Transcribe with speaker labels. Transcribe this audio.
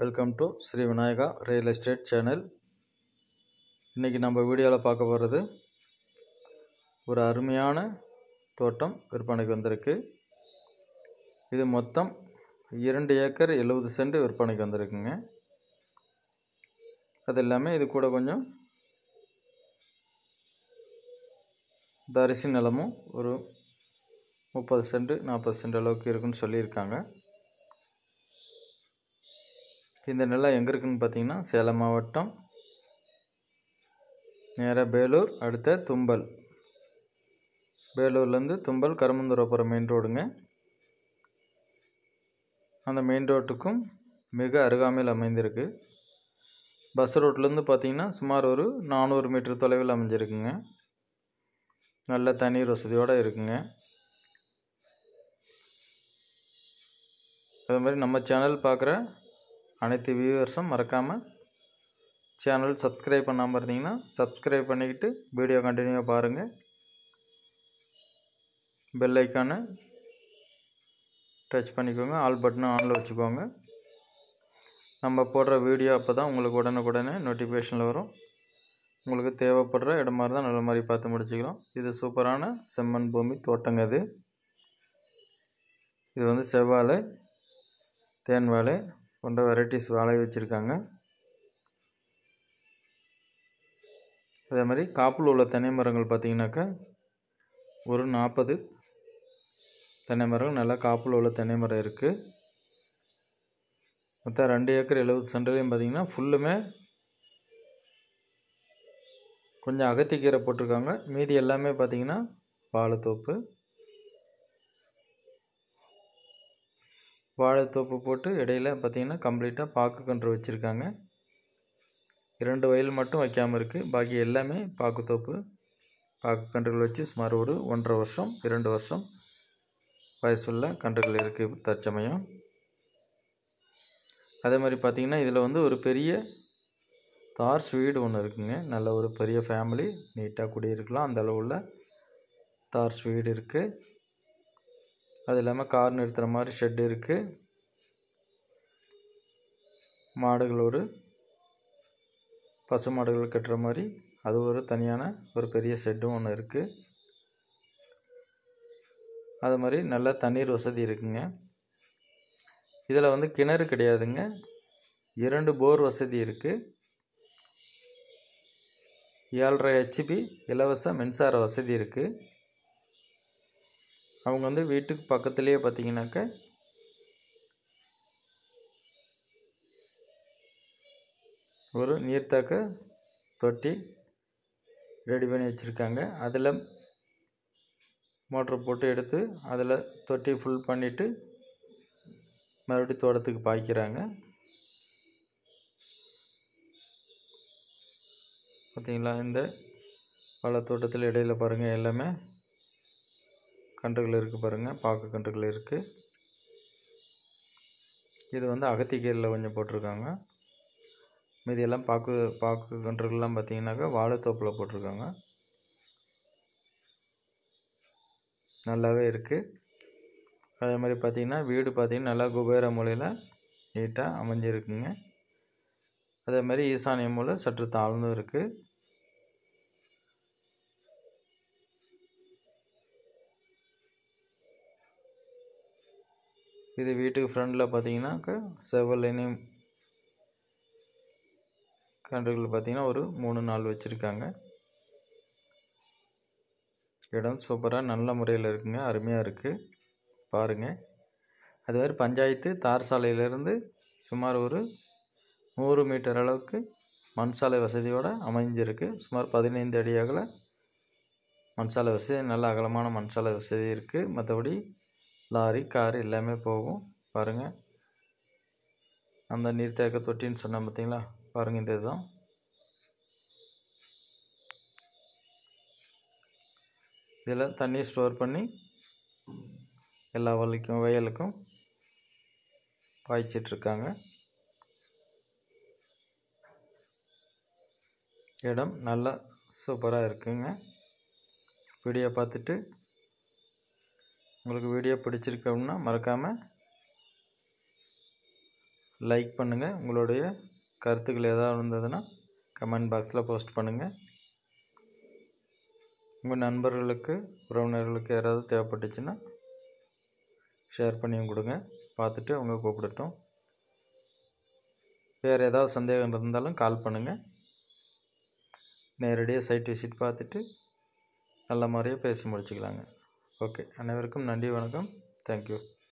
Speaker 1: welcome to Sri Vinayaka real estate channel இன்றைக்கி நம்ம வீடியோவில் பார்க்க போகிறது ஒரு அருமையான தோட்டம் விற்பனைக்கு வந்திருக்கு இது மொத்தம் இரண்டு ஏக்கர் எழுபது சென்ட் விற்பனைக்கு வந்திருக்குங்க அது எல்லாமே இது கூட கொஞ்சம் தரிசி நிலமும் ஒரு முப்பது சென்ட் நாற்பது சென்ட் அளவுக்கு இருக்குன்னு சொல்லியிருக்காங்க இந்த நிலம் எங்கே இருக்குதுன்னு பார்த்தீங்கன்னா சேலம் மாவட்டம் நேராக பேலூர் அடுத்த தும்பல் பேலூர்லேருந்து தும்பல் கருமந்துரப்புறம் மெயின் ரோடுங்க அந்த மெயின் ரோட்டுக்கும் மிக அருகாமையில் அமைந்திருக்கு பஸ் ரோட்லேருந்து பார்த்திங்கன்னா சுமார் ஒரு நானூறு மீட்டர் தொலைவில் அமைஞ்சிருக்குங்க நல்ல தண்ணீர் வசதியோடு இருக்குங்க அது மாதிரி நம்ம சேனல் பார்க்குற அனைத்து வியூவர்ஸும் மறக்காமல் சேனல் சப்ஸ்கிரைப் பண்ணாமல் இருந்தீங்கன்னா சப்ஸ்கிரைப் பண்ணிக்கிட்டு வீடியோ கண்டினியூவாக பாருங்கள் பெல் ஐக்கானை டச் பண்ணிக்கோங்க ஆல் பட்டனை ஆனில் வச்சுக்கோங்க நம்ம போடுற வீடியோ அப்போ தான் உங்களுக்கு உடனுக்குடனே நோட்டிஃபிகேஷனில் வரும் உங்களுக்கு தேவைப்படுற இடம் தான் நல்ல மாதிரி பார்த்து முடிச்சுக்கலாம் இது சூப்பரான செம்மண் பூமி தோட்டங்க இது இது வந்து செவ்வாழை தேன் வாழை கொண்ட வெரைட்டிஸ் வாழை வச்சுருக்காங்க அதே மாதிரி காப்பில் உள்ள தென்னை மரங்கள் பார்த்திங்கனாக்கா ஒரு நாற்பது தென்னை மரம் நல்லா காப்பில் உள்ள தென்னை மரம் இருக்குது மொத்தம் ரெண்டு ஏக்கர் எழுபது சென்ட்லேயும் பார்த்திங்கன்னா ஃபுல்லுமே கொஞ்சம் அகத்திக்கீரை போட்டிருக்காங்க மீதி எல்லாமே பார்த்திங்கன்னா வாழைத்தோப்பு வாழைத்தோப்பு போட்டு இடையில் பார்த்திங்கன்னா கம்ப்ளீட்டாக பாக்கு கன்று வச்சுருக்காங்க இரண்டு வயல் மட்டும் வைக்காமல் இருக்குது பாக்கி எல்லாமே பாக்குத்தோப்பு பாக்கு கன்றுகள் வச்சு சுமார் ஒரு ஒன்றரை வருஷம் இரண்டு வருஷம் வயசுள்ள கன்றுகள் இருக்குது தற்சமயம் அதே மாதிரி பார்த்திங்கன்னா இதில் வந்து ஒரு பெரிய தார்ஸ் வீடு ஒன்று இருக்குங்க நல்ல ஒரு பெரிய ஃபேமிலி நீட்டாக குடியிருக்கலாம் அந்த அளவுள்ள தார்ஸ் வீடு இருக்குது அது இல்லாமல் கார் நிறுத்துகிற மாதிரி ஷெட் இருக்குது மாடுகள் ஒரு பசு மாடுகள் கட்டுற மாதிரி அது ஒரு தனியான ஒரு பெரிய ஷெட்டும் ஒன்று இருக்குது அது மாதிரி நல்ல தண்ணீர் வசதி இருக்குங்க இதில் வந்து கிணறு கிடையாதுங்க இரண்டு போர் வசதி இருக்குது ஏழரை ஹெச்பி இலவச மின்சார வசதி இருக்குது அவங்க வந்து வீட்டுக்கு பக்கத்துலேயே பார்த்தீங்கன்னாக்க ஒரு நீர்த்தாக்க தொட்டி ரெடி பண்ணி வச்சுருக்காங்க அதில் மோட்ரு போட்டு எடுத்து அதில் தொட்டி ஃபுல் பண்ணிவிட்டு மறுபடியும் தோட்டத்துக்கு பாய்க்கிறாங்க பார்த்திங்களா இந்த பழத்தோட்டத்தில் இடையில் பாருங்கள் எல்லாமே கன்றுகள் இருக்குது பாருங்கள் பாக்கு கன்றுகள் இருக்குது இது வந்து அகத்திக்கீரில் கொஞ்சம் போட்டிருக்காங்க மீதியெல்லாம் எல்லாம் பாக்கு பாக்கு கன்றுகள்லாம் பார்த்தீங்கன்னாக்கா வாழைத்தோப்பில் போட்டிருக்காங்க நல்லாவே இருக்குது அதே மாதிரி பார்த்திங்கன்னா வீடு பார்த்திங்கன்னா நல்லா குபேர மூலையில் நீட்டாக அமைஞ்சிருக்குங்க அதே மாதிரி ஈசானிய மூலை சற்று தாழ்ந்தும் இருக்குது இது வீட்டுக்கு பார்த்தீங்கன்னாக்கா செவல் செவ்வலைனையும் கன்றுகள் பார்த்தீங்கன்னா ஒரு மூணு நாள் வச்சுருக்காங்க இடம் சூப்பராக நல்ல முறையில் இருக்குங்க அருமையாக இருக்குது பாருங்கள் அது மாதிரி பஞ்சாயத்து தார் சாலையிலேருந்து சுமார் ஒரு நூறு மீட்டர் அளவுக்கு மண் சாலை வசதியோடு அமைஞ்சிருக்கு சுமார் பதினைந்து அடி அகல மண் சாலை வசதி நல்ல அகலமான மண் சாலை வசதி இருக்குது மற்றபடி லாரி கார் எல்லாமே போகும் பாருங்கள் அந்த நீர்த்தேக்க தொட்டின்னு சொன்னேன் பார்த்தீங்களா பாருங்கள் இந்த இதுதான் இதில் தண்ணி ஸ்டோர் பண்ணி எல்லா வயலுக்கும் வயலுக்கும் பாய்ச்சிட்ருக்காங்க இடம் நல்லா சூப்பராக இருக்குங்க வீடியோ பார்த்துட்டு உங்களுக்கு வீடியோ பிடிச்சிருக்கு அப்படின்னா மறக்காமல் லைக் பண்ணுங்கள் உங்களுடைய கருத்துக்கள் ஏதாவது இருந்ததுன்னா கமெண்ட் பாக்ஸில் போஸ்ட் பண்ணுங்கள் உங்கள் நண்பர்களுக்கு உறவினர்களுக்கு யாராவது தேவைப்பட்டுச்சுன்னா ஷேர் பண்ணியும் கொடுங்க பார்த்துட்டு அவங்க கூப்பிடட்டும் வேறு ஏதாவது சந்தேகம் இருந்தாலும் கால் பண்ணுங்கள் நேரடியாக சைட் விசிட் பார்த்துட்டு நல்ல மாதிரியே பேசி முடிச்சுக்கலாங்க ஓகே அனைவருக்கும் நன்றி வணக்கம் தேங்க்யூ